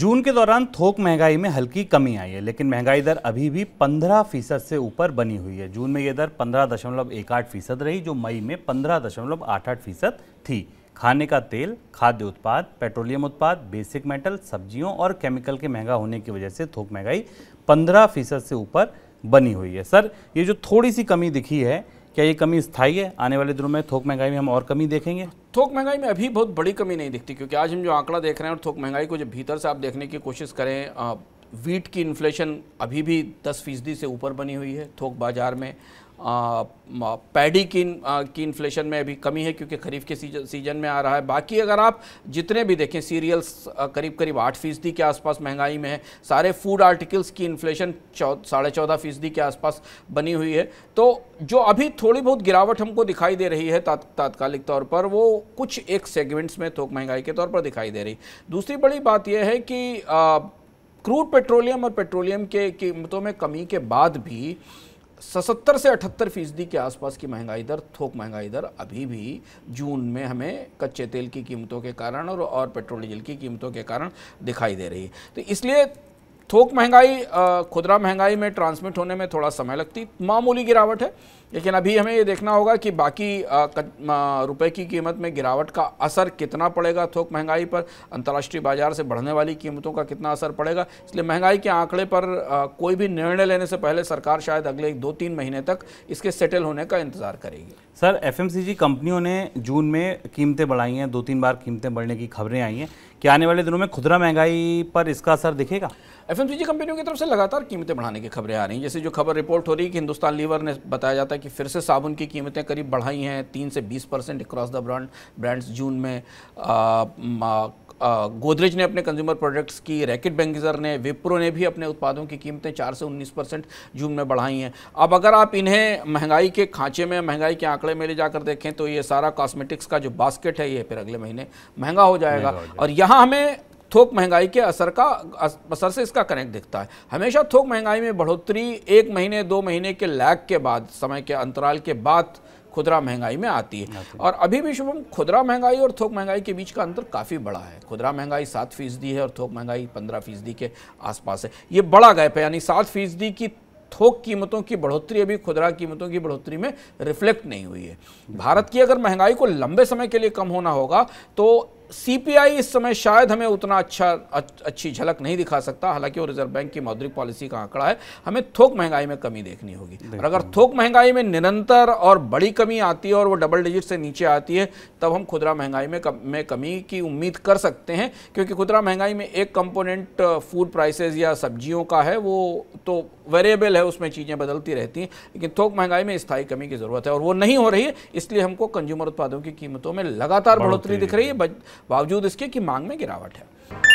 जून के दौरान थोक महंगाई में हल्की कमी आई है लेकिन महंगाई दर अभी भी 15 फीसद से ऊपर बनी हुई है जून में यह दर पंद्रह दशमलव एक आठ फीसद रही जो मई में पंद्रह दशमलव आठ आठ फीसद थी खाने का तेल खाद्य उत्पाद पेट्रोलियम उत्पाद बेसिक मेटल सब्जियों और केमिकल के महंगा होने की वजह से थोक महंगाई पंद्रह फीसद से ऊपर बनी हुई है सर ये जो थोड़ी सी कमी दिखी है क्या ये कमी स्थायी है आने वाले दिनों में थोक महंगाई में हम और कमी देखेंगे थोक महंगाई में अभी बहुत बड़ी कमी नहीं दिखती क्योंकि आज हम जो आंकड़ा देख रहे हैं और थोक महंगाई को जब भीतर से आप देखने की कोशिश करें वीट की इन्फ्लेशन अभी भी दस फीसदी से ऊपर बनी हुई है थोक बाजार में पैडी की की इन्फ्लेशन में अभी कमी है क्योंकि खरीफ के सीजन सीजन में आ रहा है बाकी अगर आप जितने भी देखें सीरियल्स करीब करीब आठ फीसदी के आसपास महंगाई में है सारे फूड आर्टिकल्स की इन्फ्लेशन चौ साढ़े चौदह फीसदी के आसपास बनी हुई है तो जो अभी थोड़ी बहुत गिरावट हमको दिखाई दे रही है ता, तात्कालिक तौर पर वो कुछ एक सेगमेंट्स में थोक महंगाई के तौर पर दिखाई दे रही दूसरी बड़ी बात यह है कि क्रूड पेट्रोलियम और पेट्रोलियम के कीमतों में कमी के बाद भी सतर से अठहत्तर फीसदी के आसपास की महंगाई दर थोक महंगाई दर अभी भी जून में हमें कच्चे तेल की कीमतों के कारण और, और पेट्रोल डीजल की कीमतों के कारण दिखाई दे रही है तो इसलिए थोक महंगाई खुदरा महंगाई में ट्रांसमिट होने में थोड़ा समय लगती मामूली गिरावट है लेकिन अभी हमें ये देखना होगा कि बाकी रुपए की कीमत में गिरावट का असर कितना पड़ेगा थोक महंगाई पर अंतर्राष्ट्रीय बाजार से बढ़ने वाली कीमतों का कितना असर पड़ेगा इसलिए महंगाई के आंकड़े पर कोई भी निर्णय लेने से पहले सरकार शायद अगले दो तीन महीने तक इसके सेटल होने का इंतजार करेगी सर एफ कंपनियों ने जून में कीमतें बढ़ाई हैं दो तीन बार कीमतें बढ़ने की खबरें आई हैं क्या आने वाले दिनों में खुदरा महंगाई पर इसका असर दिखेगा एफ कंपनियों की तरफ से लगातार कीमतें बढ़ाने की खबरें आ रही हैं जैसे जो खबर रिपोर्ट हो रही है कि हिंदुस्तान लीवर ने बताया जाता है कि फिर से साबुन की कीमतें करीब बढ़ाई हैं तीन से बीस percent across the brand brands June में गोदरेज ने अपने कंज्यूमर प्रोडक्ट्स की रैकेट बैंगजर ने विप्रो ने भी अपने उत्पादों की कीमतें चार से उन्नीस परसेंट जून में बढ़ाई हैं अब अगर आप इन्हें महंगाई के खांचे में महंगाई के आंकड़े में ले जाकर देखें तो ये सारा कॉस्मेटिक्स का जो बास्केट है ये फिर अगले महीने महंगा हो जाएगा और यहाँ हमें थोक महंगाई के असर का असर से इसका कनेक्ट दिखता है हमेशा थोक महंगाई में बढ़ोतरी एक महीने दो महीने के लैग के बाद समय के अंतराल के बाद खुदरा महंगाई में आती है और अभी भी शुभम खुदरा महंगाई और थोक महंगाई के बीच का अंतर काफ़ी बड़ा है खुदरा महंगाई सात फीसदी है और थोक महंगाई पंद्रह फीसदी के आसपास है ये बड़ा गैप है यानी सात फीसदी की थोक कीमतों की बढ़ोतरी अभी खुदरा कीमतों की बढ़ोतरी में रिफ्लेक्ट नहीं हुई है भारत की अगर महंगाई को लंबे समय के लिए कम होना होगा तो सीपीआई इस समय शायद हमें उतना अच्छा अच्छी झलक नहीं दिखा सकता हालांकि वो रिजर्व बैंक की मौद्रिक पॉलिसी का आंकड़ा है हमें थोक महंगाई में कमी देखनी होगी और अगर थोक महंगाई में निरंतर और बड़ी कमी आती है और वो डबल डिजिट से नीचे आती है तब हम खुदरा महंगाई में कम, में कमी की उम्मीद कर सकते हैं क्योंकि खुदरा महंगाई में एक कंपोनेंट फूड प्राइसेज या सब्जियों का है वो तो वेरिएबल है उसमें चीज़ें बदलती रहती हैं लेकिन थोक महंगाई में स्थायी कमी की ज़रूरत है और वो नहीं हो रही है इसलिए हमको कंज्यूमर उत्पादों की कीमतों में लगातार बढ़ोतरी दिख रही है बावजूद इसके कि मांग में गिरावट है